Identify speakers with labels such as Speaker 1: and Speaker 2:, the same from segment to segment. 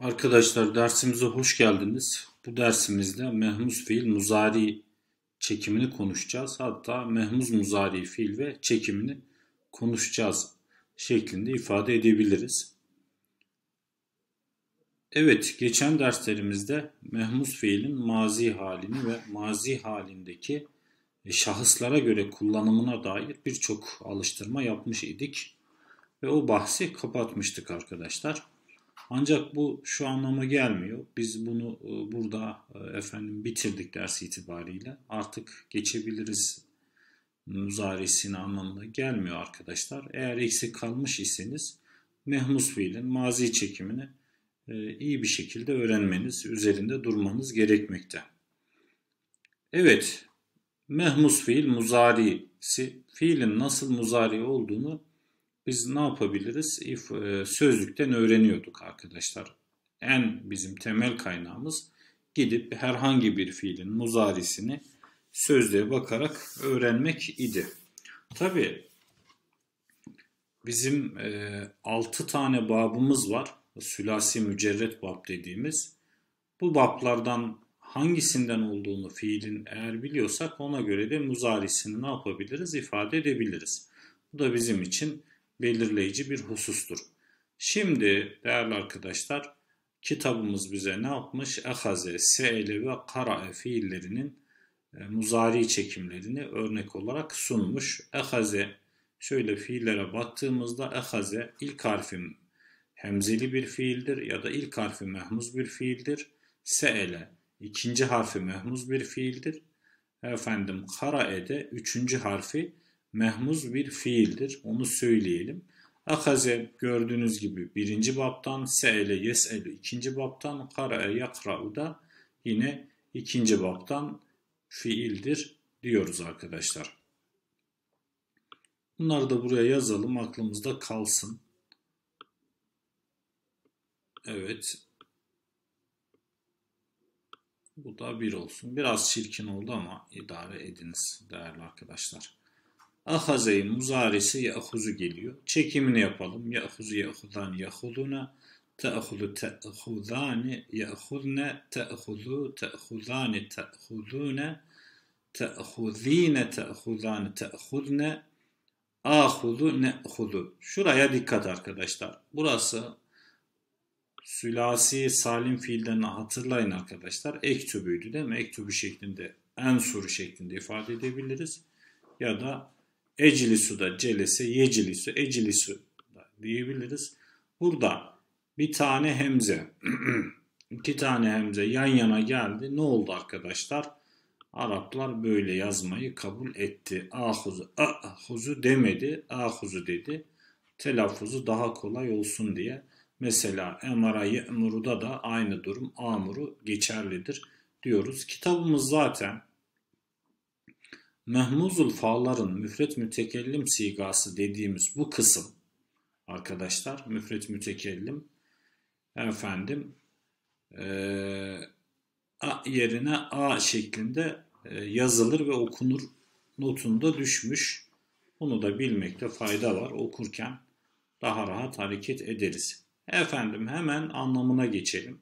Speaker 1: Arkadaşlar dersimize hoş geldiniz. Bu dersimizde mehmuz fiil muzari çekimini konuşacağız. Hatta mehmuz muzari fiil ve çekimini konuşacağız şeklinde ifade edebiliriz. Evet, geçen derslerimizde mehmuz fiilin mazi halini ve mazi halindeki e, şahıslara göre kullanımına dair birçok alıştırma yapmış idik ve o bahsi kapatmıştık arkadaşlar. Ancak bu şu anlama gelmiyor. Biz bunu e, burada e, efendim bitirdik dersi itibariyle. Artık geçebiliriz muzaresinin anlamına gelmiyor arkadaşlar. Eğer eksik kalmış iseniz mehmus fiilin mazi çekimini e, iyi bir şekilde öğrenmeniz, üzerinde durmanız gerekmekte. Evet, mehmus fiil muzarisi, fiilin nasıl muzari olduğunu biz ne yapabiliriz? If e, sözlükten öğreniyorduk arkadaşlar. En bizim temel kaynağımız gidip herhangi bir fiilin muzarisini sözlüğe bakarak öğrenmek idi. Tabi bizim e, 6 tane babımız var. Sülasi mücerret bab dediğimiz. Bu bablardan hangisinden olduğunu fiilin eğer biliyorsak ona göre de muzarisini ne yapabiliriz? ifade edebiliriz. Bu da bizim için belirleyici bir husustur. Şimdi değerli arkadaşlar kitabımız bize ne yapmış? Ehaze, se'le ve kara'e fiillerinin e, muzari çekimlerini örnek olarak sunmuş. Ehaze şöyle fiillere baktığımızda ehaze ilk harfim hemzeli bir fiildir ya da ilk harfi mehmuz bir fiildir. Se'ele ikinci harfi mehmuz bir fiildir. Efendim kara'e de üçüncü harfi mehmuz bir fiildir. Onu söyleyelim. Akaze gördüğünüz gibi birinci baptan, se'ele yes'elu ikinci baptan, kara'e yakra'u da yine ikinci baptan fiildir diyoruz arkadaşlar. Bunları da buraya yazalım aklımızda kalsın. Evet. Bu da bir olsun. Biraz çirkin oldu ama idare ediniz değerli arkadaşlar. Ahazayı muzarisi yahuzu geliyor. Çekimini yapalım. Yahuzu yahudan yahuluna te'hulu te'hudani yahulne te'hulu te'hudani te'hulune te'hudine te'hudani te'hulne ne ne'hulu. Şuraya dikkat arkadaşlar. Burası sülasi salim fiillerini hatırlayın arkadaşlar. Ektübüydü değil mi? Ektübü şeklinde, en soru şeklinde ifade edebiliriz. Ya da Eclisu da celese, yecilisu, eclisu da diyebiliriz. Burada bir tane hemze, iki tane hemze yan yana geldi. Ne oldu arkadaşlar? Araplar böyle yazmayı kabul etti. Ahuzu, ahuzu demedi, ahuzu dedi. Telaffuzu daha kolay olsun diye. Mesela emara ye'muruda da aynı durum amuru geçerlidir diyoruz. Kitabımız zaten mehmuzul fa'ların müfret mütekellim sigası dediğimiz bu kısım arkadaşlar müfret mütekellim efendim e, yerine a şeklinde e, yazılır ve okunur notunda düşmüş. Bunu da bilmekte fayda var. Okurken daha rahat hareket ederiz. Efendim hemen anlamına geçelim.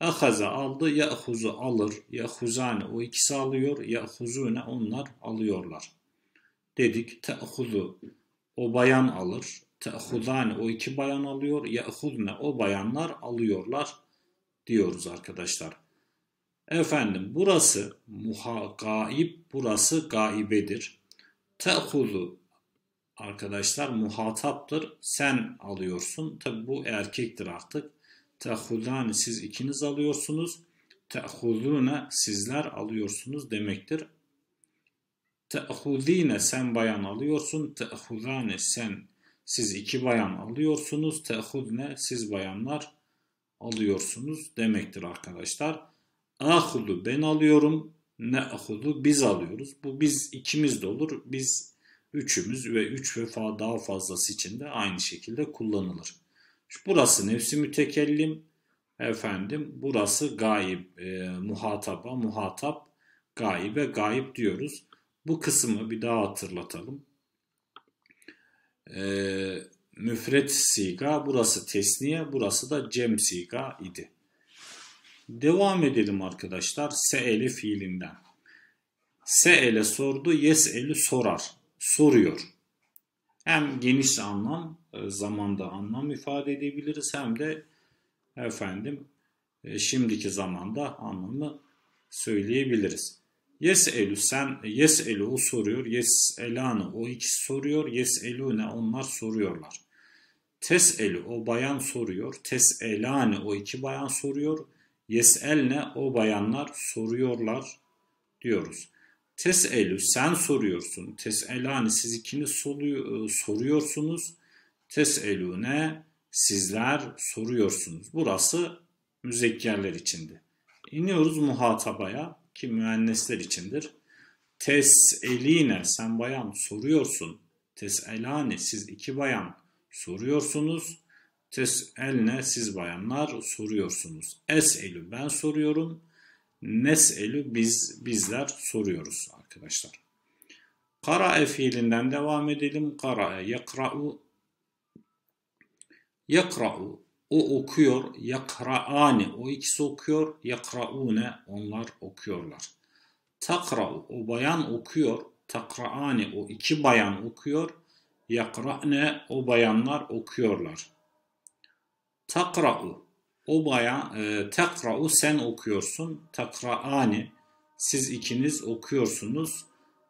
Speaker 1: Akaza aldı. Ya huzu alır. Ya huzane o ikisi alıyor. Ya huzune onlar alıyorlar. Dedik te'huzu o bayan alır. Te'huzane o iki bayan alıyor. Ya huzne o bayanlar alıyorlar diyoruz arkadaşlar. Efendim burası muha gaib burası gaibedir. Te'huzu arkadaşlar muhataptır. Sen alıyorsun. Tabi bu erkektir artık. Tehudani siz ikiniz alıyorsunuz. Tehudune sizler alıyorsunuz demektir. Tehudine sen bayan alıyorsun. Tehudane sen siz iki bayan alıyorsunuz. Tehudne siz bayanlar alıyorsunuz demektir arkadaşlar. Ahulu ben alıyorum. Ne ahulu biz alıyoruz. Bu biz ikimiz de olur. Biz üçümüz ve üç vefa daha fazlası için de aynı şekilde kullanılır. Burası nefsi mütekellim efendim. Burası gayip e, muhataba muhatap gaibe gayip diyoruz. Bu kısmı bir daha hatırlatalım. E, müfret siga burası tesniye burası da cem siga idi. Devam edelim arkadaşlar. Se'eli fiilinden. Se'ele sordu, eli sorar, soruyor. Hem geniş anlam e, zamanda anlam ifade edebiliriz hem de efendim e, şimdiki zamanda anlamı söyleyebiliriz. Yes elu sen yes elu o soruyor. Yes elana o ikisi soruyor. Yes elu ne onlar soruyorlar. Tes elu o bayan soruyor. Tes elane o iki bayan soruyor. Yes el ne o bayanlar soruyorlar diyoruz. Tes elu sen soruyorsun. Tes elani siz ikiniz e, soruyorsunuz. Teselune sizler soruyorsunuz. Burası müzekkerler içindi. İniyoruz muhatabaya ki müennesler içindir. Teseline sen bayan soruyorsun. Teselane siz iki bayan soruyorsunuz. Teselne siz bayanlar soruyorsunuz. Eselü ben soruyorum. Neselü biz bizler soruyoruz arkadaşlar. Kara fiilinden devam edelim. Kara yakra'u Yakra'u o okuyor. Yakra'ani o ikisi okuyor. Yakra'une onlar okuyorlar. Takra'u o bayan okuyor. Takra'ani o iki bayan okuyor. Yakra'ne o bayanlar okuyorlar. Takra'u o bayan e, takra'u sen okuyorsun. Takra'ani siz ikiniz okuyorsunuz.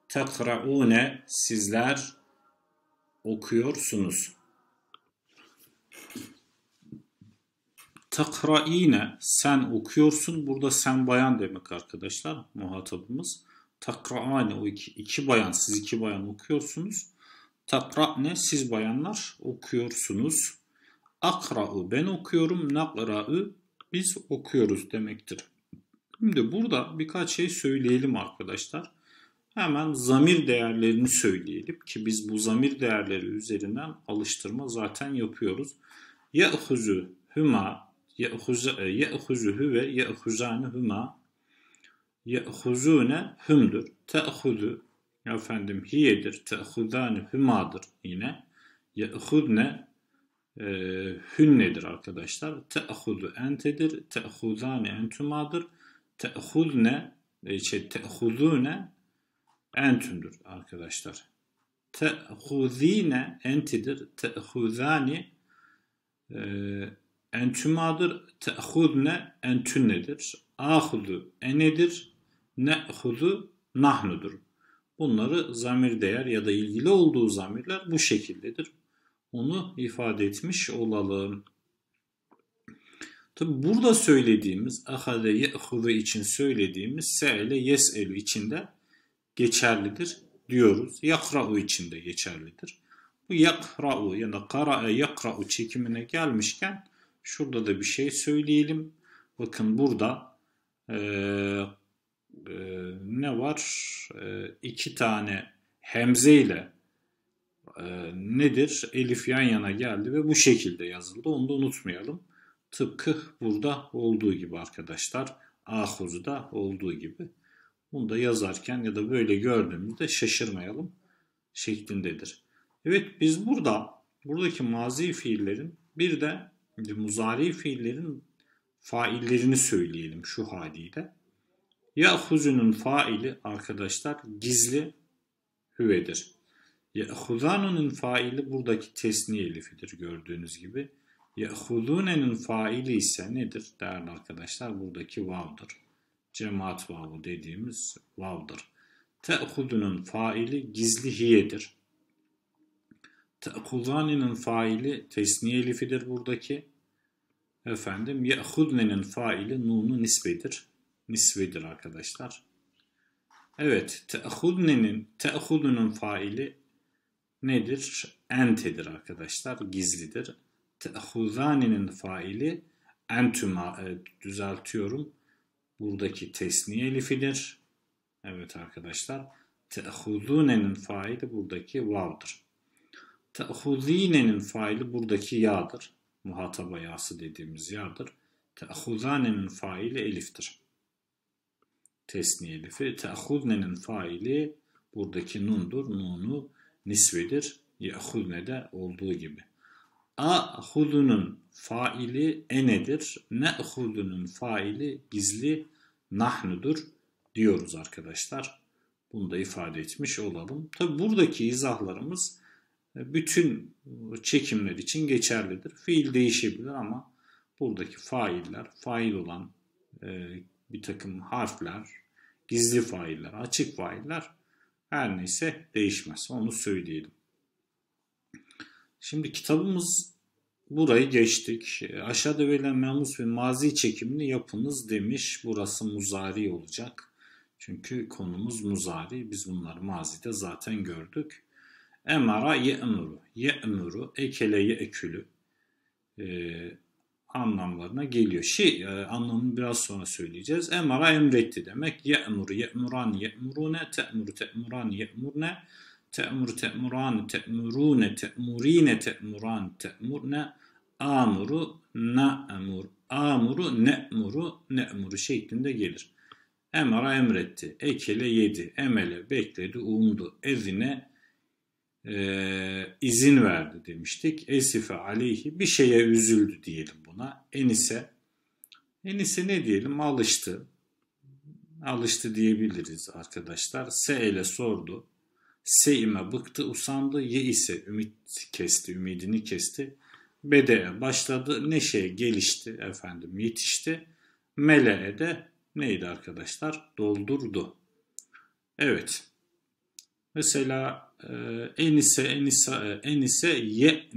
Speaker 1: Takra'une sizler okuyorsunuz. Takra'ine sen okuyorsun. Burada sen bayan demek arkadaşlar muhatabımız. Takra'ane o iki, iki bayan siz iki bayan okuyorsunuz. takra ne siz bayanlar okuyorsunuz. Akra'ı ben okuyorum. Nakra'ı biz okuyoruz demektir. Şimdi burada birkaç şey söyleyelim arkadaşlar. Hemen zamir değerlerini söyleyelim ki biz bu zamir değerleri üzerinden alıştırma zaten yapıyoruz. Ye'huzu huma e, Ye'huzuhu ve ye'huzane huma Ye'huzune hümdür. Te'hudu efendim hiyedir. Te'hudane humadır yine. Ye'hudne e, hünnedir arkadaşlar. Te'hudu entedir. Te'hudane entumadır. Te'hudne e, şey, te'hudune entümdür arkadaşlar. Te'hudine entidir. Te'hudani ee, entümadır ne entün nedir? Ahudu enedir. Ne'hudu nahnudur. Bunları zamir değer ya da ilgili olduğu zamirler bu şekildedir. Onu ifade etmiş olalım. Tabi burada söylediğimiz ahade ye'hudu için söylediğimiz se'ele yes'elu içinde geçerlidir diyoruz. Yakra'u içinde geçerlidir. Bu yakra'u ya da kara'a yakra'u çekimine gelmişken şurada da bir şey söyleyelim. Bakın burada e, e, ne var? E, iki tane hemze ile e, nedir? Elif yan yana geldi ve bu şekilde yazıldı. Onu da unutmayalım. Tıpkı burada olduğu gibi arkadaşlar. Ahuz'da olduğu gibi. Bunu da yazarken ya da böyle gördüğümüzde şaşırmayalım şeklindedir. Evet biz burada buradaki mazi fiillerin bir de muzari fiillerin faillerini söyleyelim şu haliyle. Ya huzunun faili arkadaşlar gizli hüvedir. Ya huzanunun faili buradaki tesniye elifidir gördüğünüz gibi. Ya huzunenin faili ise nedir değerli arkadaşlar? Buradaki vavdır. Cemaat vavu dediğimiz vavdır. Te'hudunun faili gizli hiyedir. Te'kulani'nin faili tesniye elifidir buradaki. Efendim ye'hudne'nin faili nunu nisbedir. Nisbedir arkadaşlar. Evet te'hudne'nin te'hudunun faili nedir? Entedir arkadaşlar. Gizlidir. Te'hudani'nin faili entüma e, düzeltiyorum. Buradaki tesniye elifidir. Evet arkadaşlar. Te'hudune'nin faili buradaki vav'dır. Te'huzine'nin faili buradaki yağdır. Muhataba yağsı dediğimiz yağdır. Te'huzane'nin faili eliftir. Tesni elifi. Te'huzne'nin faili buradaki nundur. Nunu nisvedir. Ye'huzne de olduğu gibi. Ahudunun faili enedir. Ne'hudunun faili gizli nahnudur diyoruz arkadaşlar. Bunu da ifade etmiş olalım. Tabi buradaki izahlarımız bütün çekimler için geçerlidir. Fiil değişebilir ama buradaki failler, fail olan e, bir takım harfler, gizli failler, açık failler her neyse değişmez. Onu söyleyelim. Şimdi kitabımız burayı geçtik. Aşağıda verilen memus ve mazi çekimini yapınız demiş. Burası muzari olacak. Çünkü konumuz muzari. Biz bunları mazide zaten gördük. Emara ye'muru. Ye'muru, ekele ye'ekülü e, anlamlarına geliyor. Şey e, anlamını biraz sonra söyleyeceğiz. Emara emretti demek. Ye'muru, ye'muran, ye'murune, te'muru, te'muran, ye'murne, te'mur, te'muran, te'murune, te'murine, te'muran, te'murne, amuru, na'mur, amuru, ne'muru, ne'muru şeklinde gelir. Emara emretti. Ekele yedi. Emele bekledi. Umdu. Ezine e, izin verdi demiştik. Esife aleyhi bir şeye üzüldü diyelim buna. Enise Enise ne diyelim alıştı. Alıştı diyebiliriz arkadaşlar. Se ile sordu. Seime bıktı, usandı. Ye ise ümit kesti, ümidini kesti. Bede başladı. neşe gelişti efendim yetişti. Mele'e de neydi arkadaşlar? Doldurdu. Evet. Mesela ee, enise enise enise ye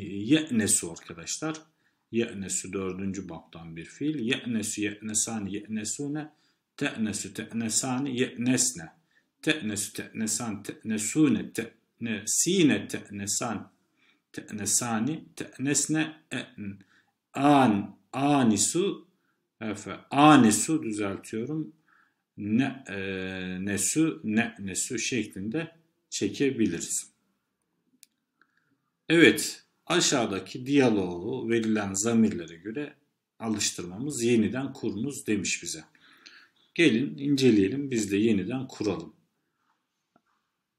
Speaker 1: ye'nesu arkadaşlar. ye Ye'nesu dördüncü baptan bir fiil. ye ye ye ye te te te ye'nesani ye'nesune te'nesu te ye'nesne te'nesu te'nesan te'nesune te'nesine te te'nesani te'nesne e'n an anisu efe anisu düzeltiyorum ne e, nesu ne nesu şeklinde çekebiliriz. Evet, aşağıdaki diyaloğu verilen zamirlere göre alıştırmamız yeniden kurunuz demiş bize. Gelin inceleyelim biz de yeniden kuralım.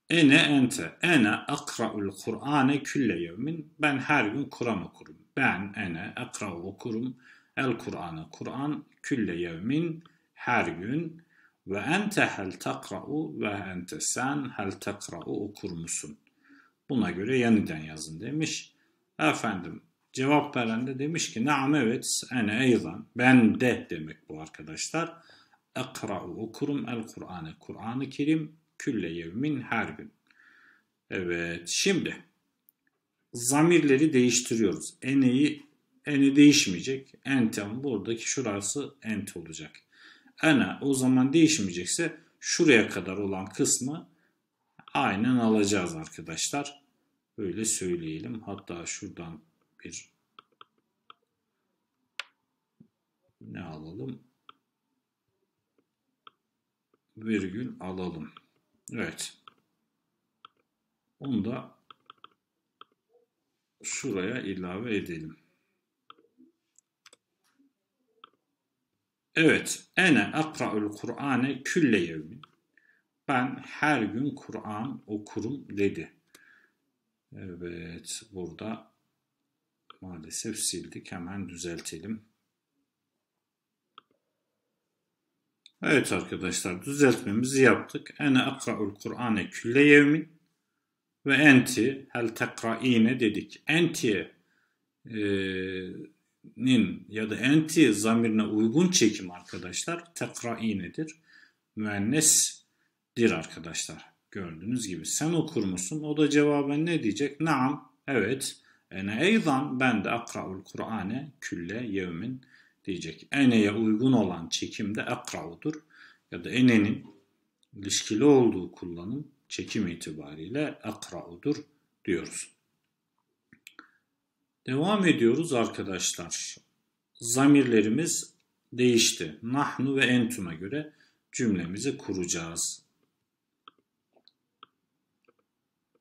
Speaker 1: Ene ente, ene akra'ul Kur'ane külle yevmin. Ben her gün Kur'an okurum. Ben ene akra'u okurum. El Kur'an'ı Kur'an külle yevmin her gün ve ente hel takra'u ve ente sen hel takra'u okur musun? Buna göre yeniden yazın demiş. Efendim cevap veren de demiş ki naam evet ene eylan ben de demek bu arkadaşlar. Ekra'u okurum el Kur'an'ı Kur'an-ı Kerim külle yevmin her gün. Evet şimdi zamirleri değiştiriyoruz. Ene'yi ene değişmeyecek. Entem buradaki şurası ent olacak ana o zaman değişmeyecekse şuraya kadar olan kısmı aynen alacağız arkadaşlar. Böyle söyleyelim. Hatta şuradan bir ne alalım? Virgül alalım. Evet. Onu da şuraya ilave edelim. Evet, ene akra'ul Kur'ane külle yevmin. Ben her gün Kur'an okurum dedi. Evet, burada maalesef sildik. Hemen düzeltelim. Evet arkadaşlar, düzeltmemizi yaptık. Ene akra'ul Kur'ane külle yevmin ve enti hel tekra'ine dedik. Enti'ye e, nin ya da enti zamirine uygun çekim arkadaşlar tekrainedir. Müennesdir arkadaşlar. Gördüğünüz gibi sen okur musun? O da cevaben ne diyecek? Naam, evet. Ene eydan ben de akra'ul Kur'ane külle yevmin diyecek. Ene'ye uygun olan çekim de akra'udur. Ya da enenin ilişkili olduğu kullanım çekim itibariyle akra'udur diyoruz. Devam ediyoruz arkadaşlar. Zamirlerimiz değişti. Nahnu ve Entuma göre cümlemizi kuracağız.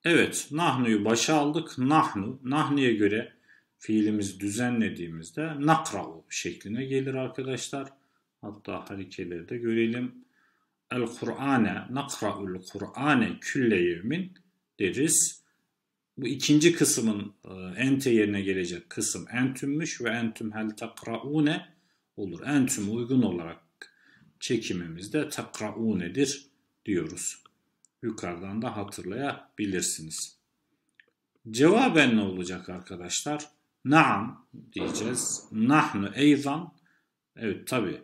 Speaker 1: Evet, nahnu'yu başa aldık. Nahnu, Nahniye göre fiilimizi düzenlediğimizde nakra'u şekline gelir arkadaşlar. Hatta harikeleri de görelim. El Kur'ane nakra'ul Kur'ane külle yevmin deriz bu ikinci kısmın e, ente yerine gelecek kısım entümmüş ve entüm hel takraune olur. Entüm uygun olarak çekimimizde takraunedir diyoruz. Yukarıdan da hatırlayabilirsiniz. Cevaben ne olacak arkadaşlar? Naam diyeceğiz. Nahnu eyzan. Evet tabi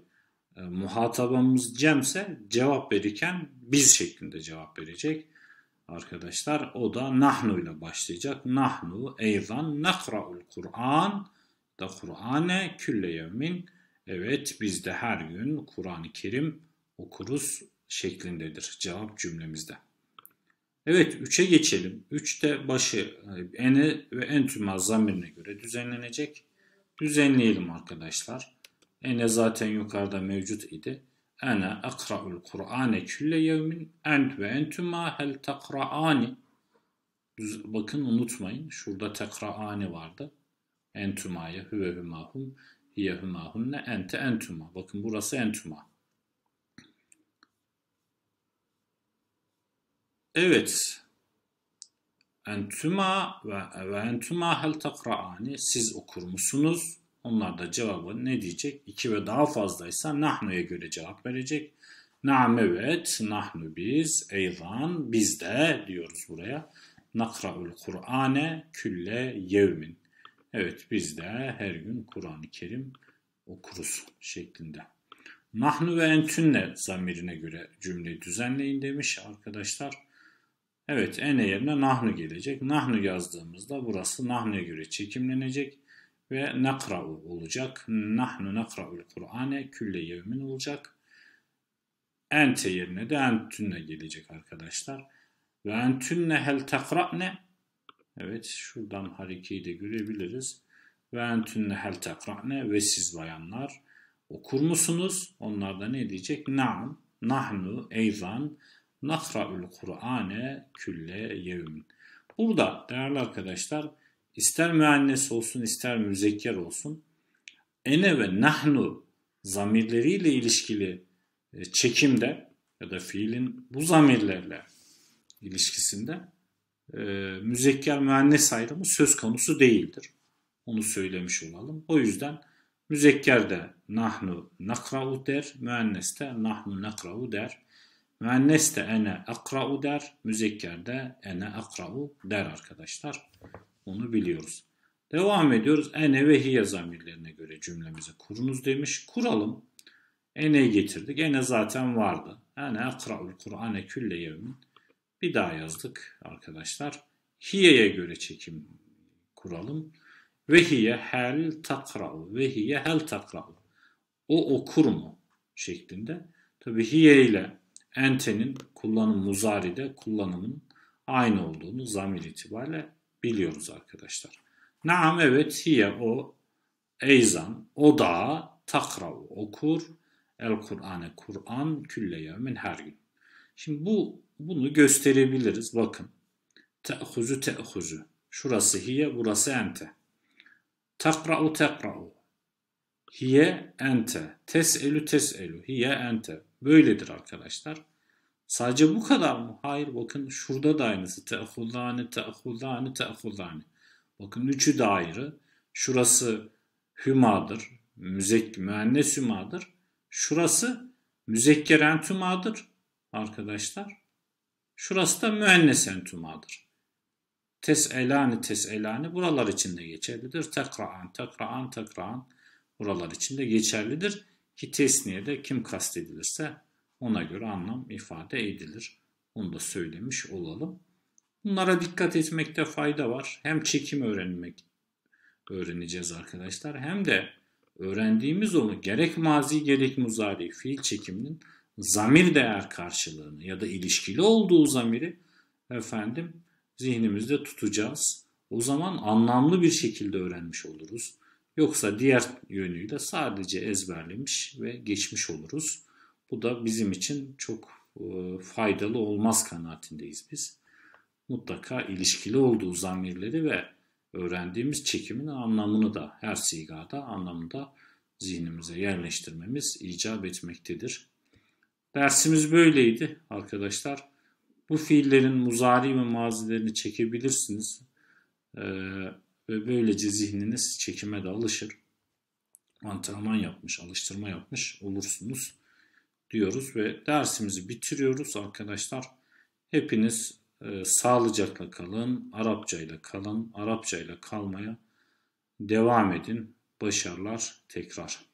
Speaker 1: e, muhatabamız Cem'se cevap verirken biz şeklinde cevap verecek arkadaşlar. O da nahnu ile başlayacak. Nahnu eyzan nakra'ul Kur'an da Kur'ane külle yevmin. Evet biz de her gün Kur'an-ı Kerim okuruz şeklindedir cevap cümlemizde. Evet 3'e geçelim. 3'te başı ene ve en entüma zamirine göre düzenlenecek. Düzenleyelim arkadaşlar. Ene zaten yukarıda mevcut idi. Ana akra'ul Kur'ane külle yevmin ent ve entüma hel takra'ani. Bakın unutmayın şurada takra'ani vardı. Entümaya hüve hümahum hiye hümahunne ente entüma. Bakın burası entüma. Evet. Entüma ve, ve entüma hel takra'ani. Siz okur musunuz? Onlar da cevabı ne diyecek? 2 ve daha fazlaysa nahnu'ya göre cevap verecek. Naam evet, nahnu biz, eyvan biz de diyoruz buraya. Nakra'ul Kur'ane külle yevmin. Evet biz de her gün Kur'an-ı Kerim okuruz şeklinde. Nahnu ve entünle zamirine göre cümleyi düzenleyin demiş arkadaşlar. Evet ene yerine nahnu gelecek. Nahnu yazdığımızda burası nahnu'ya göre çekimlenecek ve nakra'u olacak. Nahnu nakra'ul Kur'ane külle yevmin olacak. Ente yerine de entünne gelecek arkadaşlar. Ve entünne hel takra'ne Evet şuradan harekeyi de görebiliriz. Ve entünne hel takra'ne ve siz bayanlar okur musunuz? Onlar da ne diyecek? Naam, nahnu, eyvan, nakra'ul Kur'ane külle yevmin. Burada değerli arkadaşlar ister müennes olsun ister müzekker olsun ene ve nahnu zamirleriyle ilişkili e, çekimde ya da fiilin bu zamirlerle ilişkisinde e, müzekker müennes ayrımı söz konusu değildir. Onu söylemiş olalım. O yüzden müzekker de nahnu nakra'u der, müennes de nahnu nakra'u der. Müennes de ene akra'u der, müzekker de ene akra'u der arkadaşlar. Onu biliyoruz. Devam ediyoruz. Ene ve hiye zamirlerine göre cümlemizi kurunuz demiş. Kuralım. Ene getirdik. Ene zaten vardı. Yani akra'ul Kur'ane külle yevmin. Bir daha yazdık arkadaşlar. Hiye'ye göre çekim kuralım. Ve hiye hel takra'u. Ve hiye hel takra'u. O okur mu? Şeklinde. Tabi hiye ile entenin kullanım muzaride kullanımın aynı olduğunu zamir itibariyle biliyoruz arkadaşlar. Naam evet hiye o eyzan o da takrav okur el Kur'an'ı Kur'an külle yevmin her gün. Şimdi bu bunu gösterebiliriz. Bakın. Te'huzu te'huzu. Şurası hiye, burası ente. Tekra'u tekra'u. Hiye ente. Tes'elu tes'elu. Hiye ente. Böyledir arkadaşlar. Sadece bu kadar mı? Hayır bakın şurada da aynısı. Te'hullâni, te'hullâni, te'hullâni. Bakın üçü de ayrı. Şurası hümadır. Müzek, müennes hümadır. Şurası müzekker entümadır arkadaşlar. Şurası da müennes entümadır. tes elani, buralar için de geçerlidir. Tekra'an, tekra'an, tekra'an buralar için de geçerlidir. Ki tesniye de kim kastedilirse ona göre anlam ifade edilir. Onu da söylemiş olalım. Bunlara dikkat etmekte fayda var. Hem çekim öğrenmek öğreneceğiz arkadaşlar. Hem de öğrendiğimiz onu gerek mazi gerek muzari fiil çekiminin zamir değer karşılığını ya da ilişkili olduğu zamiri efendim zihnimizde tutacağız. O zaman anlamlı bir şekilde öğrenmiş oluruz. Yoksa diğer yönüyle sadece ezberlemiş ve geçmiş oluruz. Bu da bizim için çok e, faydalı olmaz kanaatindeyiz biz. Mutlaka ilişkili olduğu zamirleri ve öğrendiğimiz çekimin anlamını da her sigada anlamında zihnimize yerleştirmemiz icap etmektedir. Dersimiz böyleydi arkadaşlar. Bu fiillerin muzari ve mazilerini çekebilirsiniz. Ee, ve böylece zihniniz çekime de alışır. Antrenman yapmış, alıştırma yapmış olursunuz diyoruz ve dersimizi bitiriyoruz arkadaşlar. Hepiniz e, sağlıcakla kalın, Arapçayla kalın, Arapçayla kalmaya devam edin. Başarılar tekrar.